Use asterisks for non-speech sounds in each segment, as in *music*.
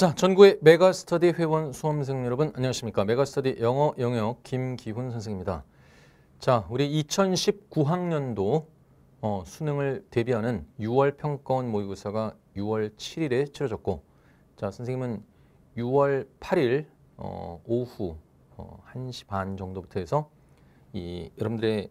자, 전국의 메가스터디 회원 수험생 여러분 안녕하십니까? 메가스터디 영어 영역 김기훈 선생입니다. 자, 우리 2019학년도 어, 수능을 대비하는 6월 평가원 모의고사가 6월 7일에 치러졌고 자, 선생님은 6월 8일 어, 오후 어, 1시 반 정도부터 해서 이 여러분들의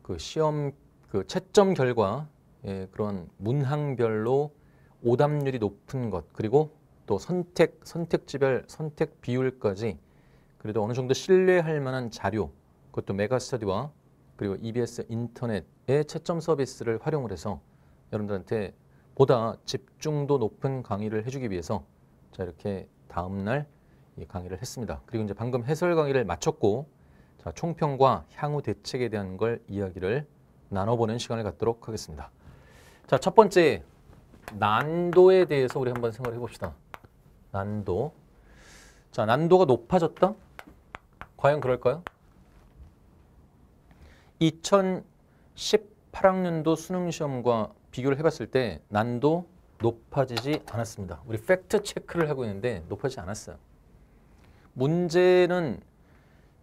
그 시험 그 채점 결과 예, 그런 문항별로 오답률이 높은 것 그리고 또 선택, 선택지별 선택 비율까지 그래도 어느 정도 신뢰할 만한 자료 그것도 메가스터디와 그리고 EBS 인터넷의 채점 서비스를 활용을 해서 여러분들한테 보다 집중도 높은 강의를 해주기 위해서 자 이렇게 다음날 강의를 했습니다. 그리고 이제 방금 해설 강의를 마쳤고 자 총평과 향후 대책에 대한 걸 이야기를 나눠보는 시간을 갖도록 하겠습니다. 자 첫 번째 난도에 대해서 우리 한번 생각을 해봅시다. 난도. 자, 난도가 높아졌다? 과연 그럴까요? 2018학년도 수능시험과 비교를 해봤을 때 난도 높아지지 않았습니다. 우리 팩트 체크를 하고 있는데 높아지지 않았어요. 문제는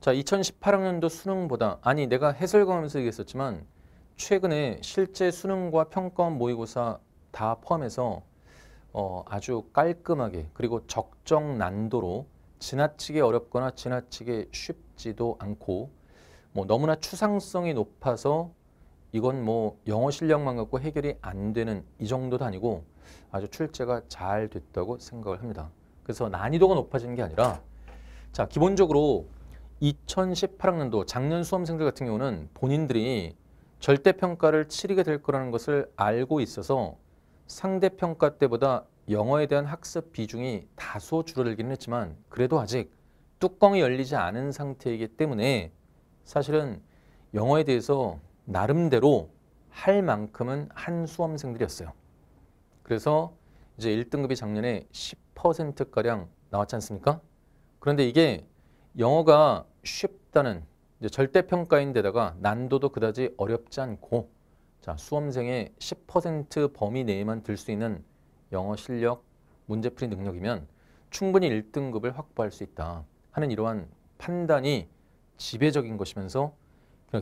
자 2018학년도 수능보다 아니 내가 해설강하면서 얘기했었지만 최근에 실제 수능과 평가원 모의고사 다 포함해서 어, 아주 깔끔하게 그리고 적정 난도로 지나치게 어렵거나 지나치게 쉽지도 않고 뭐 너무나 추상성이 높아서 이건 뭐 영어 실력만 갖고 해결이 안 되는 이 정도도 아니고 아주 출제가 잘 됐다고 생각을 합니다. 그래서 난이도가 높아지는 게 아니라 자 기본적으로 2018학년도 작년 수험생들 같은 경우는 본인들이 절대평가를 치르게 될 거라는 것을 알고 있어서 상대평가 때보다 영어에 대한 학습 비중이 다소 줄어들기는 했지만 그래도 아직 뚜껑이 열리지 않은 상태이기 때문에 사실은 영어에 대해서 나름대로 할 만큼은 한 수험생들이었어요. 그래서 이제 1등급이 작년에 10%가량 나왔지 않습니까? 그런데 이게 영어가 쉽다는 절대평가인데다가 난도도 그다지 어렵지 않고 자, 수험생의 10% 범위 내에만 들 수 있는 영어 실력, 문제풀이 능력이면 충분히 1등급을 확보할 수 있다 하는 이러한 판단이 지배적인 것이면서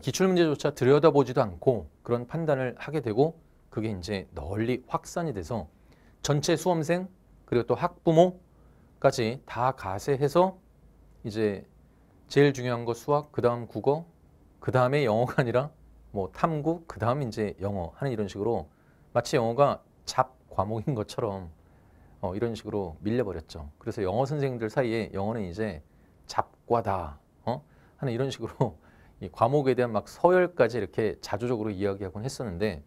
기출문제조차 들여다보지도 않고 그런 판단을 하게 되고 그게 이제 널리 확산이 돼서 전체 수험생 그리고 또 학부모까지 다 가세해서 이제 제일 중요한 거 수학, 그 다음 국어, 그 다음에 영어가 아니라 뭐 탐구, 그 다음 이제 영어 하는 이런 식으로 마치 영어가 잡 과목인 것처럼 어, 이런 식으로 밀려버렸죠. 그래서 영어 선생님들 사이에 영어는 이제 잡과다 어? 하는 이런 식으로 *laughs* 이 과목에 대한 막 서열까지 이렇게 자조적으로 이야기하곤 했었는데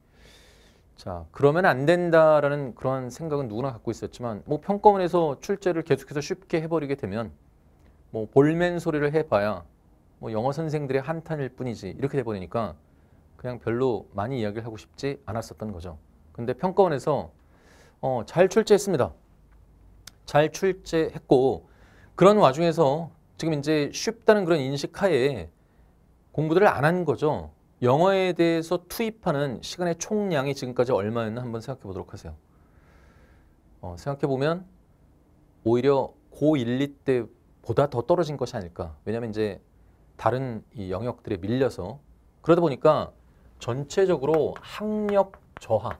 자 그러면 안 된다라는 그런 생각은 누구나 갖고 있었지만 뭐 평가원에서 출제를 계속해서 쉽게 해버리게 되면 뭐 볼멘 소리를 해봐야 뭐 영어 선생들의 한탄일 뿐이지 이렇게 돼버리니까 그냥 별로 많이 이야기를 하고 싶지 않았었던 거죠. 근데 평가원에서 어, 잘 출제했습니다. 잘 출제했고 그런 와중에서 지금 이제 쉽다는 그런 인식 하에 공부들을 안 한 거죠. 영어에 대해서 투입하는 시간의 총량이 지금까지 얼마였나 한번 생각해 보도록 하세요. 어, 생각해 보면 오히려 고1, 2 때보다 더 떨어진 것이 아닐까. 왜냐하면 이제 다른 이 영역들에 밀려서 그러다 보니까 전체적으로 학력 저하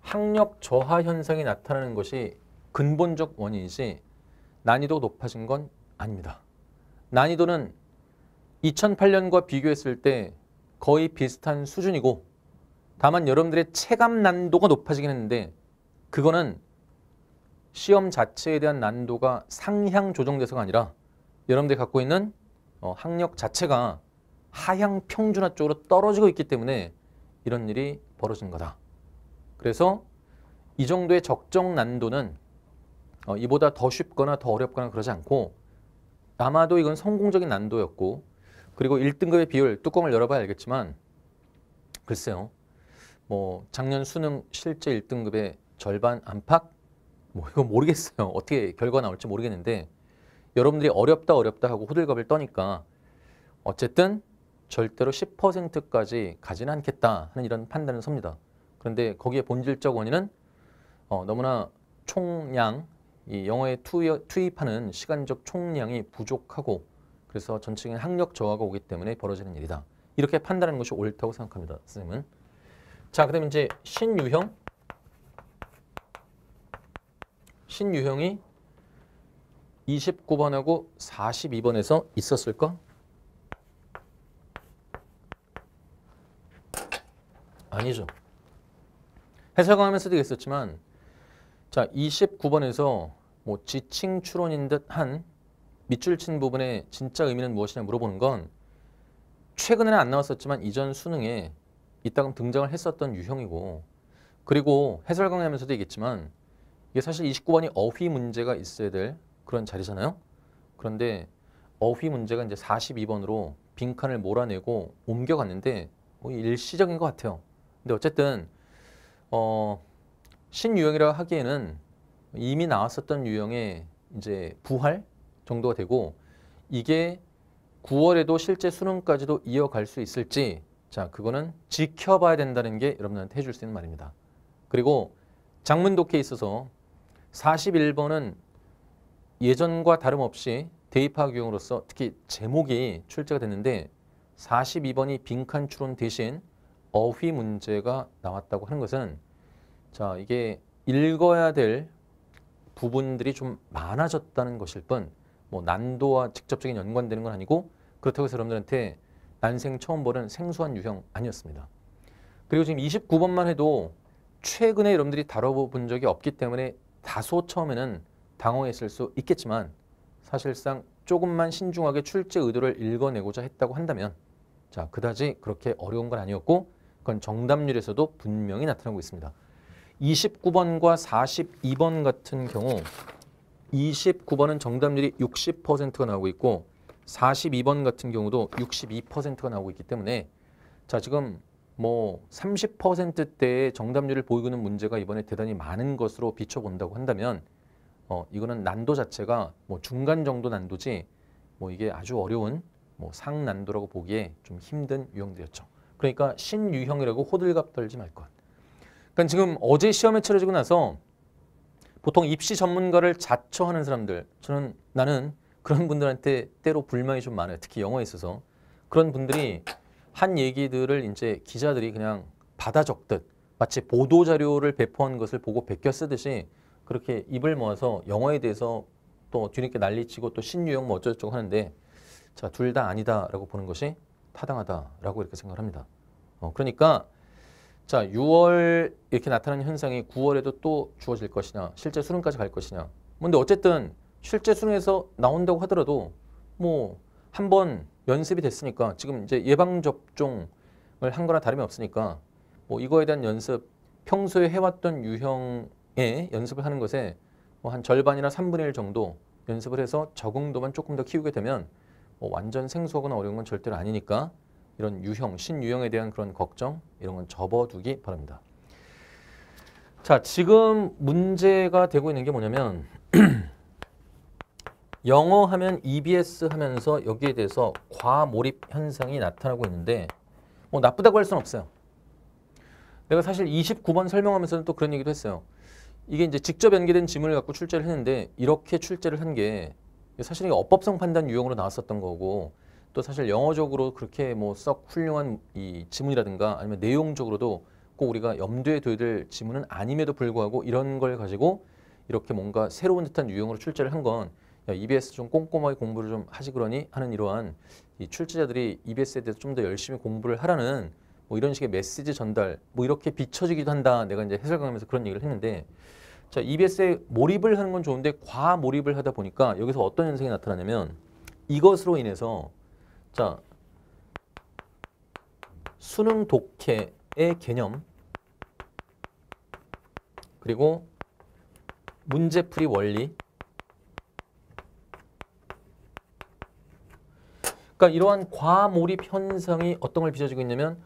학력 저하 현상이 나타나는 것이 근본적 원인이지 난이도 가 높아진 건 아닙니다. 난이도는 2008년과 비교했을 때 거의 비슷한 수준이고 다만 여러분들의 체감 난도가 높아지긴 했는데 그거는 시험 자체에 대한 난도가 상향 조정돼서가 아니라 여러분들이 갖고 있는 어, 학력 자체가 하향 평준화 쪽으로 떨어지고 있기 때문에 이런 일이 벌어진 거다. 그래서 이 정도의 적정 난도는 어, 이보다 더 쉽거나 더 어렵거나 그러지 않고 아마도 이건 성공적인 난도였고 그리고 1등급의 비율 뚜껑을 열어봐야 알겠지만 글쎄요. 뭐 작년 수능 실제 1등급의 절반 안팎? 뭐 이거 모르겠어요. *laughs* 어떻게 결과 나올지 모르겠는데 여러분들이 어렵다 어렵다 하고 호들갑을 떠니까 어쨌든 절대로 10%까지 가진 않겠다 하는 이런 판단을 섭니다. 그런데 거기에 본질적 원인은 어, 너무나 총량, 이 영어에 투입, 하는 시간적 총량이 부족하고 그래서 전체적인 학력 저하가 오기 때문에 벌어지는 일이다. 이렇게 판단하는 것이 옳다고 생각합니다. 선생님은. 자, 그 다음에 이제 신유형. 신유형이 29번하고 42번에서 있었을까? 아니죠. 해설강하면서도 얘기했었지만 자 29번에서 뭐 지칭 추론인 듯한 밑줄 친 부분의 진짜 의미는 무엇이냐 물어보는 건 최근에는 안 나왔었지만 이전 수능에 이따금 등장을 했었던 유형이고 그리고 해설 강의하면서도 얘기했지만 이게 사실 29번이 어휘 문제가 있어야 될 그런 자리잖아요. 그런데 어휘 문제가 이제 42번으로 빈칸을 몰아내고 옮겨갔는데 뭐 일시적인 것 같아요. 근데 어쨌든 어, 신유형이라 하기에는 이미 나왔었던 유형의 이제 부활 정도가 되고 이게 9월에도 실제 수능까지도 이어갈 수 있을지 자 그거는 지켜봐야 된다는 게 여러분한테 해줄 수 있는 말입니다. 그리고 장문 독해에 있어서 41번은 예전과 다름없이 대입학 유형으로서 특히 제목이 출제가 됐는데 42번이 빈칸 추론 대신 어휘 문제가 나왔다고 하는 것은 자 이게 읽어야 될 부분들이 좀 많아졌다는 것일 뿐 뭐 난도와 직접적인 연관되는 건 아니고 그렇다고 해서 여러분들한테 난생 처음 보는 생소한 유형 아니었습니다. 그리고 지금 29번만 해도 최근에 여러분들이 다뤄본 적이 없기 때문에 다소 처음에는 당황했을 수 있겠지만 사실상 조금만 신중하게 출제 의도를 읽어내고자 했다고 한다면 자 그다지 그렇게 어려운 건 아니었고 그건 정답률에서도 분명히 나타나고 있습니다. 29번과 42번 같은 경우 29번은 정답률이 60%가 나오고 있고 42번 같은 경우도 62%가 나오고 있기 때문에 자 지금 뭐 30%대의 정답률을 보이는 문제가 이번에 대단히 많은 것으로 비춰본다고 한다면 어 이거는 난도 자체가 뭐 중간 정도 난도지 뭐 이게 아주 어려운 뭐 상난도라고 보기에 좀 힘든 유형들이었죠. 그러니까 신유형이라고 호들갑 떨지 말 것. 그러니까 지금 어제 시험에 치러지고 나서 보통 입시 전문가를 자처하는 사람들 저는 나는 그런 분들한테 때로 불만이 좀 많아요. 특히 영어에 있어서 그런 분들이 한 얘기들을 이제 기자들이 그냥 받아 적듯 마치 보도 자료를 배포한 것을 보고 베껴 쓰듯이 그렇게 입을 모아서 영어에 대해서 또 뒤늦게 난리치고 또 신유형 뭐어쩌고 하는데 자둘 다 아니다라고 보는 것이 타당하다라고 이렇게 생각을 합니다. 어, 그러니까 자 6월 이렇게 나타나는 현상이 9월에도 또 주어질 것이냐 실제 수능까지 갈 것이냐 근데 어쨌든 실제 수능에서 나온다고 하더라도 뭐 한 번 연습이 됐으니까 지금 이제 예방접종을 한 거나 다름이 없으니까 뭐 이거에 대한 연습 평소에 해왔던 유형의 연습을 하는 것에 뭐 한 절반이나 3분의 1 정도 연습을 해서 적응도만 조금 더 키우게 되면 뭐 완전 생소하거나 어려운 건 절대로 아니니까 이런 유형, 신유형에 대한 그런 걱정 이런 건 접어두기 바랍니다. 자, 지금 문제가 되고 있는 게 뭐냐면 *clears throat* 영어 하면 EBS 하면서 여기에 대해서 과몰입 현상이 나타나고 있는데 뭐 나쁘다고 할 수는 없어요. 내가 사실 29번 설명하면서는 또 그런 얘기도 했어요. 이게 이제 직접 연계된 지문을 갖고 출제를 했는데 이렇게 출제를 한게 사실 이게 어법성 판단 유형으로 나왔었던 거고 또 사실 영어적으로 그렇게 뭐 썩 훌륭한 이 지문이라든가 아니면 내용적으로도 꼭 우리가 염두에 둬야 될 지문은 아님에도 불구하고 이런 걸 가지고 이렇게 뭔가 새로운 듯한 유형으로 출제를 한건 야, EBS 좀 꼼꼼하게 공부를 좀 하시 그러니 하는 이러한 이 출제자들이 EBS에 대해서 좀 더 열심히 공부를 하라는 뭐 이런 식의 메시지 전달 뭐 이렇게 비춰지기도 한다 내가 이제 해설 강의면서 하 그런 얘기를 했는데 자, EBS에 몰입을 하는 건 좋은데 과몰입을 하다 보니까 여기서 어떤 현상이 나타나냐면 이것으로 인해서 자 수능 독해의 개념 그리고 문제풀이 원리 그러니까 이러한 과몰입 현상이 어떤 걸 빚어지고 있냐면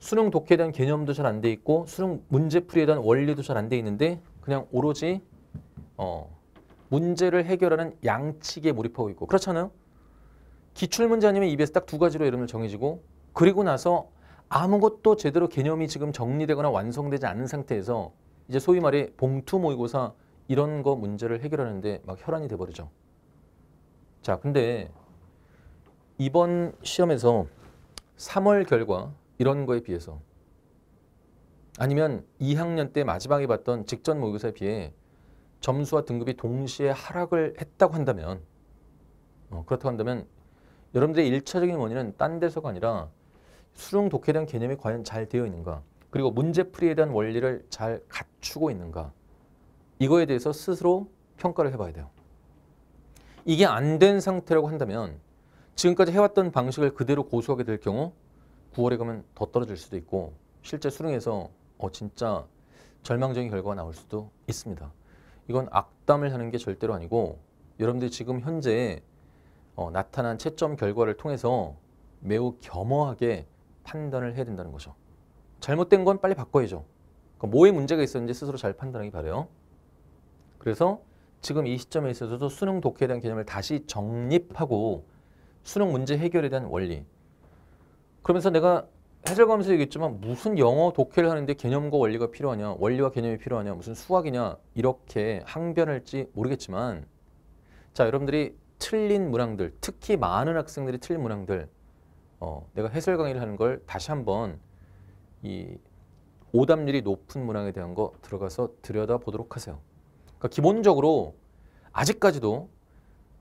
수능 독해에 대한 개념도 잘 안 돼 있고 수능 문제풀이에 대한 원리도 잘 안 돼 있는데 그냥 오로지 어, 문제를 해결하는 양측에 몰입하고 있고 그렇잖아요. 기출문제 아니면 e 에 s 딱 두 가지로 이름을 정해지고 그리고 나서 아무것도 제대로 개념이 지금 정리되거나 완성되지 않은 상태에서 이제 소위 말해 봉투 모의고사 이런 거 문제를 해결하는데 막 혈안이 돼버리죠. 자, 근데 이번 시험에서 3월 결과 이런 거에 비해서 아니면 2학년 때 마지막에 봤던 직전 모의고사에 비해 점수와 등급이 동시에 하락을 했다고 한다면 어, 그렇다고 한다면 여러분들의 일차적인 원인은 딴 데서가 아니라 수능 독해에 대한 개념이 과연 잘 되어 있는가 그리고 문제풀이에 대한 원리를 잘 갖추고 있는가 이거에 대해서 스스로 평가를 해봐야 돼요. 이게 안 된 상태라고 한다면 지금까지 해왔던 방식을 그대로 고수하게 될 경우 9월에 가면 더 떨어질 수도 있고 실제 수능에서 어, 진짜 절망적인 결과가 나올 수도 있습니다. 이건 악담을 하는 게 절대로 아니고 여러분들이 지금 현재 어, 나타난 채점 결과를 통해서 매우 겸허하게 판단을 해야 된다는 거죠. 잘못된 건 빨리 바꿔야죠. 그러 그러니까 뭐에 문제가 있었는지 스스로 잘 판단하기 바래요. 그래서 지금 이 시점에 있어서도 수능 독해에 대한 개념을 다시 정립하고 수능 문제 해결에 대한 원리 그러면서 내가 해설가면서 얘기했지만 무슨 영어 독해를 하는데 개념과 원리가 필요하냐 원리와 개념이 필요하냐 무슨 수학이냐 이렇게 항변할지 모르겠지만 자 여러분들이 틀린 문항들 특히 많은 학생들이 틀린 문항들 어, 내가 해설 강의를 하는 걸 다시 한번 이 오답률이 높은 문항에 대한 거 들어가서 들여다보도록 하세요. 그러니까 기본적으로 아직까지도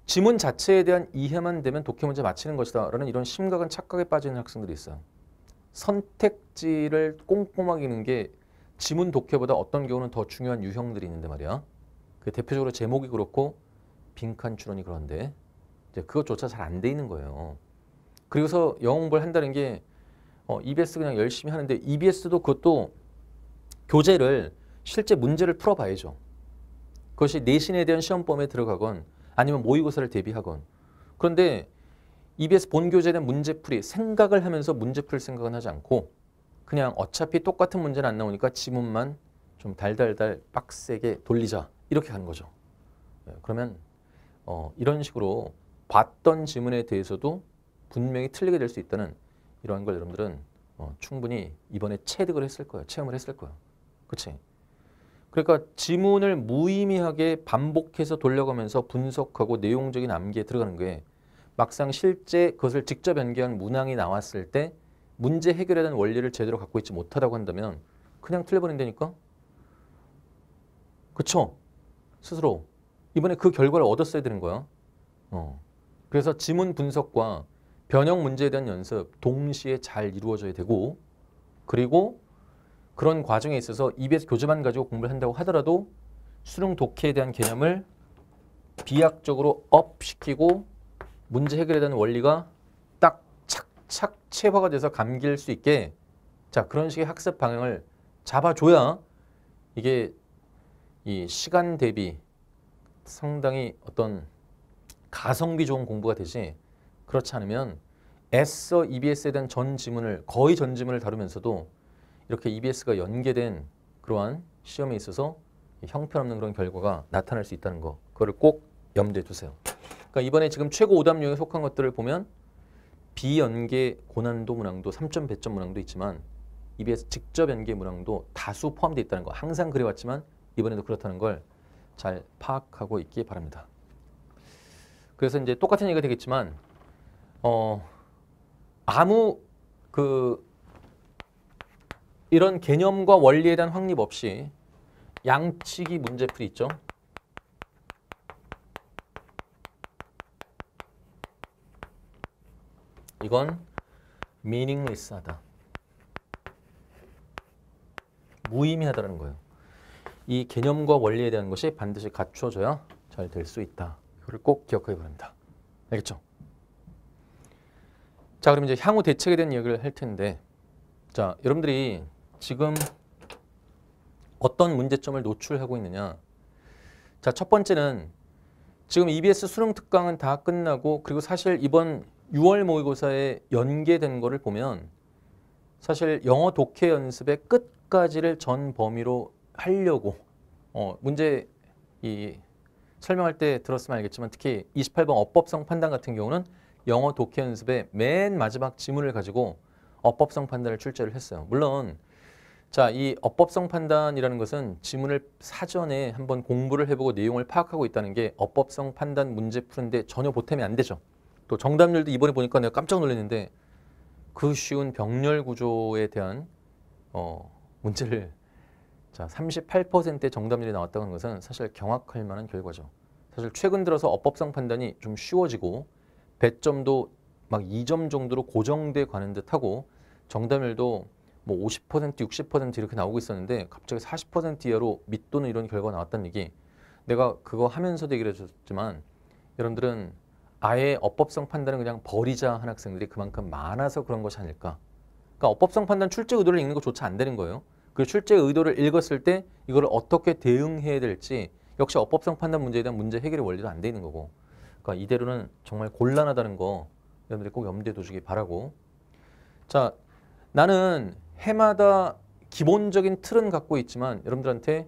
지문 자체에 대한 이해만 되면 독해 문제 맞히는 것이다 라는 이런 심각한 착각에 빠지는 학생들이 있어요. 선택지를 꼼꼼하게 는게 지문 독해보다 어떤 경우는 더 중요한 유형들이 있는데 말이야. 그 대표적으로 제목이 그렇고 빈칸 추론이 그런데 이제 그것조차 잘 안 돼 있는 거예요. 그리고서 영어 공부를 한다는 게 어, EBS 그냥 열심히 하는데 EBS도 그것도 교재를 실제 문제를 풀어봐야죠. 그것이 내신에 대한 시험범에 들어가건 아니면 모의고사를 대비하건 그런데 EBS 본교재는 문제풀이, 생각을 하면서 문제 풀 생각은 하지 않고 그냥 어차피 똑같은 문제는 안 나오니까 지문만 좀 달달달 빡세게 돌리자 이렇게 가는 거죠. 예, 그러면 어, 이런 식으로 봤던 지문에 대해서도 분명히 틀리게 될 수 있다는 이러한 걸 여러분들은 어, 충분히 이번에 체득을 했을 거예요. 체험을 했을 거예요. 그치? 그러니까 지문을 무의미하게 반복해서 돌려가면서 분석하고 내용적인 암기에 들어가는 게 막상 실제 그것을 직접 연계한 문항이 나왔을 때 문제 해결에 대한 원리를 제대로 갖고 있지 못하다고 한다면 그냥 틀려버린다니까? 그쵸? 스스로. 이번에 그 결과를 얻었어야 되는 거야. 어. 그래서 지문 분석과 변형 문제에 대한 연습 동시에 잘 이루어져야 되고 그리고 그런 과정에 있어서 e 에 s 교재만 가지고 공부를 한다고 하더라도 수능 독해에 대한 개념을 비약적으로 업시키고 문제 해결에 대한 원리가 딱 착착 체화가 돼서 감길 수 있게 자 그런 식의 학습 방향을 잡아줘야 이게 이 시간 대비 상당히 어떤 가성비 좋은 공부가 되지 그렇지 않으면 애써 EBS에 대한 전 지문을 거의 전 지문을 다루면서도 이렇게 EBS가 연계된 그러한 시험에 있어서 형편없는 그런 결과가 나타날 수 있다는 거 그거를 꼭 염두에 두세요. 그러니까 이번에 지금 최고 오답률에 속한 것들을 보면 비연계 고난도 문항도 3 1 0점 문항도 있지만 EBS 직접 연계 문항도 다수 포함되어 있다는 거 항상 그래왔지만 이번에도 그렇다는 걸 잘 파악하고 있기 바랍니다. 그래서 이제 똑같은 얘기가 되겠지만 어 아무 그 이런 개념과 원리에 대한 확립 없이 양치기 문제풀이 있죠. 이건 meaningless하다. 무의미하다는 거예요. 이 개념과 원리에 대한 것이 반드시 갖춰져야 잘 될 수 있다. 이거꼭 기억하기 바랍니다. 알겠죠? 자, 그럼 이제 향후 대책에 대한 이야기를 할 텐데 자, 여러분들이 지금 어떤 문제점을 노출하고 있느냐 자, 첫 번째는 지금 EBS 수능 특강은 다 끝나고 그리고 사실 이번 6월 모의고사에 연계된 거를 보면 사실 영어 독해 연습의 끝까지를 전 범위로 하려고 어, 문제 이 설명할 때 들었으면 알겠지만 특히 28번 어법성 판단 같은 경우는 영어 독해 연습의 맨 마지막 지문을 가지고 어법성 판단을 출제를 했어요. 물론 자, 이 어법성 판단이라는 것은 지문을 사전에 한번 공부를 해보고 내용을 파악하고 있다는 게 어법성 판단 문제 푸는데 전혀 보탬이 안 되죠. 또 정답률도 이번에 보니까 내가 깜짝 놀랐는데 그 쉬운 병렬 구조에 대한 어, 문제를 *laughs* 자 38%의 정답률이 나왔다는 것은 사실 경악할 만한 결과죠. 사실 최근 들어서 어법상 판단이 좀 쉬워지고 배점도 막 2점 정도로 고정돼 가는 듯하고 정답률도 뭐 50% 60% 이렇게 나오고 있었는데 갑자기 40% 이하로 밑도는 이런 결과 가 나왔다는 얘기. 내가 그거 하면서도 얘기를 해줬지만 여러분들은 아예 어법성 판단을 그냥 버리자 한 학생들이 그만큼 많아서 그런 것이 아닐까. 그러니까 어법성 판단 출제 의도를 읽는 것조차 안 되는 거예요. 그 출제 의도를 읽었을 때이걸 어떻게 대응해야 될지 역시 어법성 판단 문제에 대한 문제 해결의 원리도 안돼 있는 거고. 그러니까 이대로는 정말 곤란하다는 거 여러분들이 꼭 염두에 두시기 바라고. 자, 나는 해마다 기본적인 틀은 갖고 있지만 여러분들한테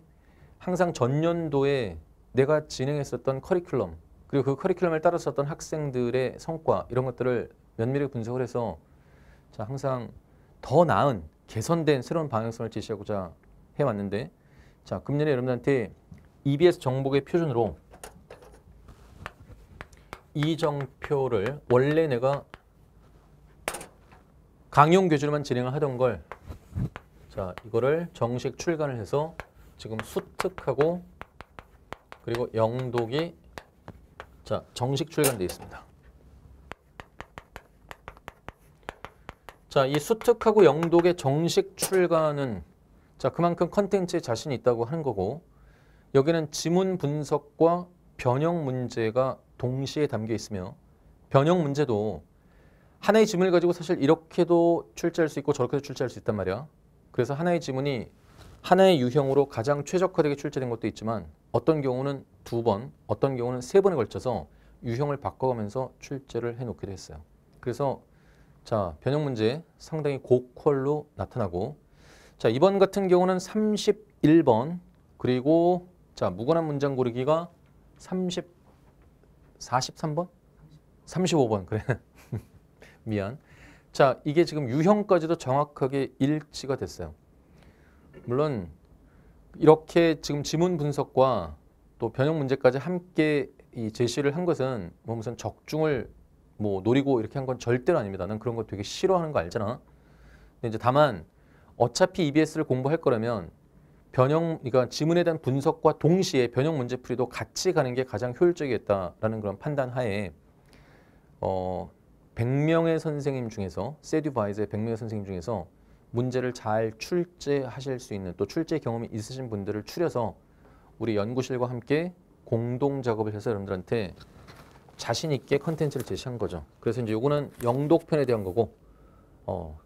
항상 전년도에 내가 진행했었던 커리큘럼 그리고 그 커리큘럼을 따라 썼던 학생들의 성과 이런 것들을 면밀히 분석을 해서 자 항상 더 나은 개선된 새로운 방향성을 제시하고자 해왔는데 자 금년에 여러분들한테 EBS 정복의 표준으로 이정표를 원래 내가 강용 교재로만 진행을 하던 걸 자 이거를 정식 출간을 해서 지금 수특하고 그리고 영독이 자, 정식 출간되어 있습니다. 자, 이 수특하고 영독의 정식 출간은 자, 그만큼 컨텐츠에 자신이 있다고 하는 거고 여기는 지문 분석과 변형 문제가 동시에 담겨 있으며 변형 문제도 하나의 지문을 가지고 사실 이렇게도 출제할 수 있고 저렇게도 출제할 수 있단 말이야. 그래서 하나의 지문이 하나의 유형으로 가장 최적화되게 출제된 것도 있지만 어떤 경우는 두 번, 어떤 경우는 세 번에 걸쳐서 유형을 바꿔가면서 출제를 해놓기도 했어요. 그래서 자 변형 문제 상당히 고퀄로 나타나고 자 이번 같은 경우는 31번 그리고 자 무관한 문장 고르기가 30, 43번? 35번 그래 *laughs* 미안 자 이게 지금 유형까지도 정확하게 일치가 됐어요 물론 이렇게 지금 지문 분석과 또 변형 문제까지 함께 이 제시를 한 것은 뭐 무슨 적중을 뭐 노리고 이렇게 한 건 절대로 아닙니다. 난 그런 거 되게 싫어하는 거 알잖아. 근데 이제 다만 어차피 EBS를 공부할 거라면 변형 그러니까 지문에 대한 분석과 동시에 변형 문제 풀이도 같이 가는 게 가장 효율적이겠다라는 그런 판단 하에 어 100명의 선생님 중에서 세듀바이즈의 100명의 선생님 중에서 문제를 잘 출제하실 수 있는 또 출제 경험이 있으신 분들을 추려서 우리 연구실과 함께 공동 작업을 해서 여러분들한테 자신 있게 컨텐츠를 제시한 거죠. 그래서 이제 요거는 영독편에 대한 거고 어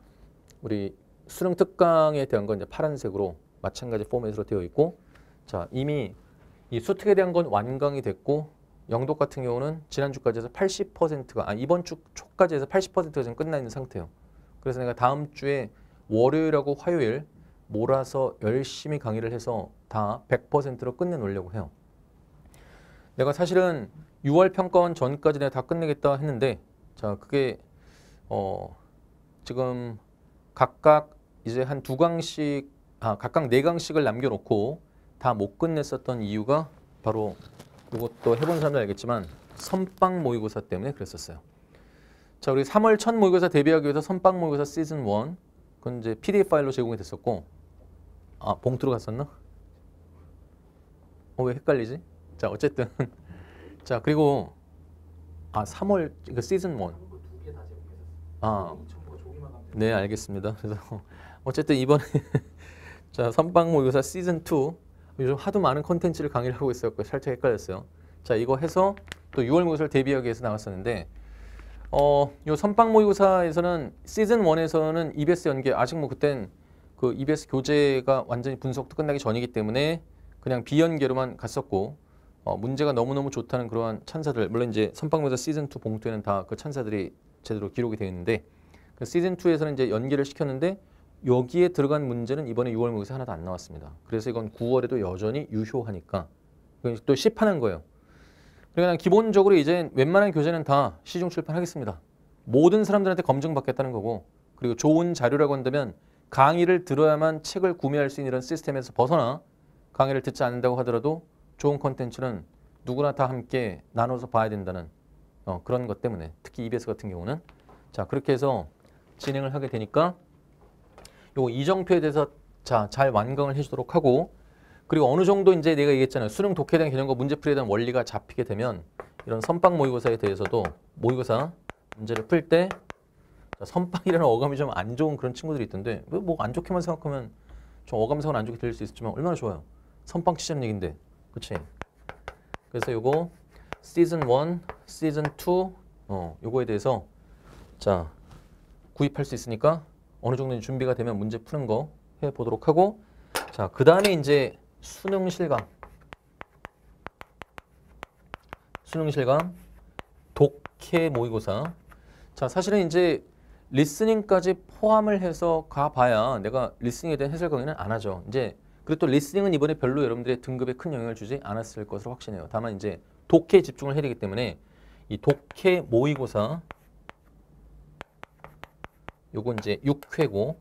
우리 수능 특강에 대한 건 이제 파란색으로 마찬가지 포맷으로 되어 있고 자 이미 이 수특에 대한 건 완강이 됐고 영독 같은 경우는 지난주까지 해서 80%가 아 이번 주 초까지 해서 80%가 지금 끝나 있는 상태예요. 그래서 내가 다음 주에 월요일하고 화요일 몰아서 열심히 강의를 해서 다 100%로 끝내놓으려고 해요. 내가 사실은 6월 평가원 전까지 내가 다 끝내겠다 했는데 자 그게 어 지금 각각 이제 한 두 강씩 아 각각 네 강씩을 남겨놓고 다 못 끝냈었던 이유가 바로 이것도 해본 사람들 알겠지만 선빵 모의고사 때문에 그랬었어요. 자 우리 3월 첫 모의고사 대비하기 위해서 선빵 모의고사 시즌 1 그건 이제 PDF 파일로 제공이 됐었고 아 봉투로 갔었나? 어 왜 헷갈리지? 자 어쨌든 *laughs* 자 그리고 아 3월 그 시즌 1 아, 네 알겠습니다. 그래서 *laughs* 어쨌든 이번에 *laughs* 자선방모의사 시즌 2 요즘 하도 많은 컨텐츠를 강의를 하고 있어갖 살짝 헷갈렸어요. 자 이거 해서 또 6월 모의사를 대비하기 위해서 나왔었는데 어, 요 선빵 모의고사에서는 시즌 원에서는 EBS 연계 아직 뭐 그땐 그 EBS 교재가 완전히 분석도 끝나기 전이기 때문에 그냥 비연계로만 갔었고 어, 문제가 너무너무 좋다는 그러한 찬사들 물론 이제 선빵모의고사 시즌 2 봉투에는 다 그 찬사들이 제대로 기록이 되어 있는데 그 시즌 2에서는 이제 연계를 시켰는데 여기에 들어간 문제는 이번에 6월 모의고사 하나도 안 나왔습니다. 그래서 이건 9월에도 여전히 유효하니까 또 시판한 거예요. 그러니까 기본적으로 이제 웬만한 교재는 다 시중 출판하겠습니다. 모든 사람들한테 검증받겠다는 거고 그리고 좋은 자료라고 한다면 강의를 들어야만 책을 구매할 수 있는 이런 시스템에서 벗어나 강의를 듣지 않는다고 하더라도 좋은 컨텐츠는 누구나 다 함께 나눠서 봐야 된다는 어, 그런 것 때문에 특히 EBS 같은 경우는 자 그렇게 해서 진행을 하게 되니까 요 이정표에 대해서 자잘 완강을 해주도록 하고 그리고 어느 정도 이제 내가 얘기했잖아요. 수능 독해에 대한 개념과 문제풀이에 대한 원리가 잡히게 되면 이런 선빵 모의고사에 대해서도 모의고사 문제를 풀 때 선빵이라는 어감이 좀 안 좋은 그런 친구들이 있던데 뭐 안 좋게만 생각하면 좀 어감상은 안 좋게 들릴 수있지만 얼마나 좋아요. 선빵 치자는 얘긴데. 그치? 그래서 요거 시즌 1, 시즌 2 어, 요거에 대해서 자 구입할 수 있으니까 어느 정도 준비가 되면 문제 푸는 거 해보도록 하고 자그 다음에 이제 수능 실감 수능 실감 독해 모의고사 자 사실은 이제 리스닝까지 포함을 해서 가봐야 내가 리스닝에 대한 해설 강의는 안 하죠 이제 그리고 또 리스닝은 이번에 별로 여러분들의 등급에 큰 영향을 주지 않았을 것으로 확신해요 다만 이제 독해 집중을 해야 되기 때문에 이 독해 모의고사 요거 이제 6회고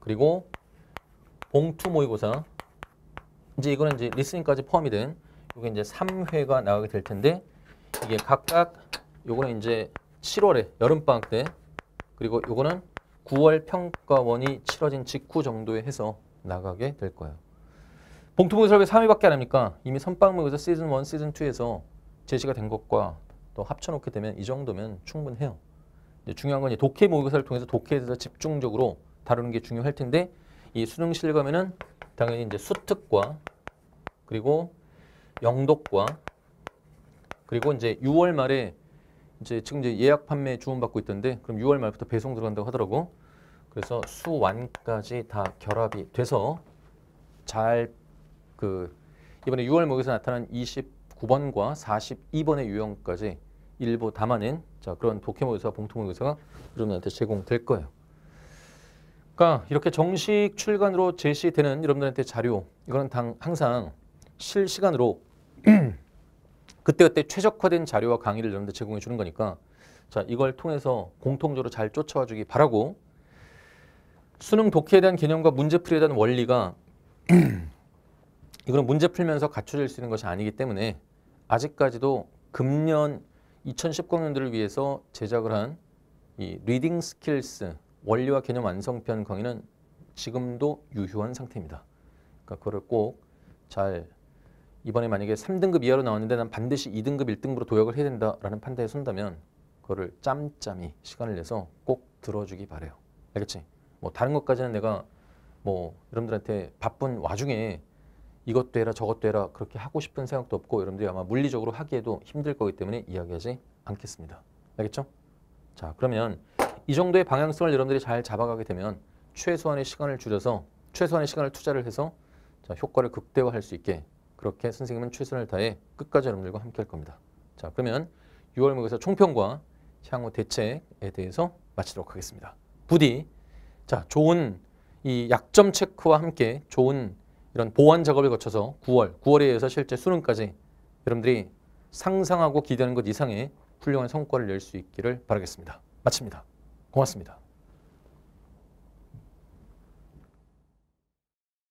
그리고 봉투 모의고사 이제 이거는 이제 리스닝까지 포함이 된 이게 이제 3회가 나가게 될 텐데 이게 각각 요거는 이제 7월에 여름방학 때 그리고 요거는 9월 평가원이 치러진 직후 정도에 해서 나가게 될 거예요. 봉투부 설계 3회밖에 안 하니까 이미 선방목에서 시즌 1, 시즌 2에서 제시가 된 것과 또 합쳐놓게 되면 이 정도면 충분해요. 중요한 건 독해 모의고사를 통해서 독해에 대해서 집중적으로 다루는 게 중요할 텐데 이 수능실 가면은 당연히 이제 수특과 그리고 영덕과 그리고 이제 6월 말에 이제 지금 이제 예약 판매 주문받고 있던데 그럼 6월 말부터 배송 들어간다고 하더라고. 그래서 수완까지 다 결합이 돼서 잘 그 이번에 6월 목에서 나타난 29번과 42번의 유형까지 일부 담아낸 자 그런 독해모 의사, 봉투모 의사가 여러분한테 제공될 거예요. 그러니까 이렇게 정식 출간으로 제시되는 여러분들한테 자료 이거는 당 항상 실시간으로 *clears throat* 그때그때 최적화된 자료와 강의를 여러분들 제공해 주는 거니까 자 이걸 통해서 공통적으로 잘 쫓아와 주기 바라고 수능 독해에 대한 개념과 문제풀이에 대한 원리가 *clears throat* 이거는 문제 풀면서 갖춰질 수 있는 것이 아니기 때문에 아직까지도 금년 2 0 1 9년들을 위해서 제작을 한 이 리딩 스킬스 원리와 개념 완성편 강의는 지금도 유효한 상태입니다. 그러니까 그걸 꼭잘 이번에 만약에 3등급 이하로 나왔는데 난 반드시 2등급, 1등급으로 도약을 해야 된다라는 판단에 선다면 그거를 짬짬이 시간을 내서 꼭 들어주기 바래요. 알겠지? 뭐 다른 것까지는 내가 뭐 여러분들한테 바쁜 와중에 이것도 해라 저것도 해라 그렇게 하고 싶은 생각도 없고 여러분들이 아마 물리적으로 하기에도 힘들 거기 때문에 이야기하지 않겠습니다. 알겠죠? 자 그러면 이 정도의 방향성을 여러분들이 잘 잡아가게 되면 최소한의 시간을 줄여서 최소한의 시간을 투자를 해서 자, 효과를 극대화할 수 있게 그렇게 선생님은 최선을 다해 끝까지 여러분들과 함께할 겁니다. 자 그러면 6월 모의고사 총평과 향후 대책에 대해서 마치도록 하겠습니다. 부디 자 좋은 이 약점 체크와 함께 좋은 이런 보완 작업을 거쳐서 9월, 9월에 의해서 실제 수능까지 여러분들이 상상하고 기대하는 것 이상의 훌륭한 성과를 낼 수 있기를 바라겠습니다. 마칩니다. 고맙습니다.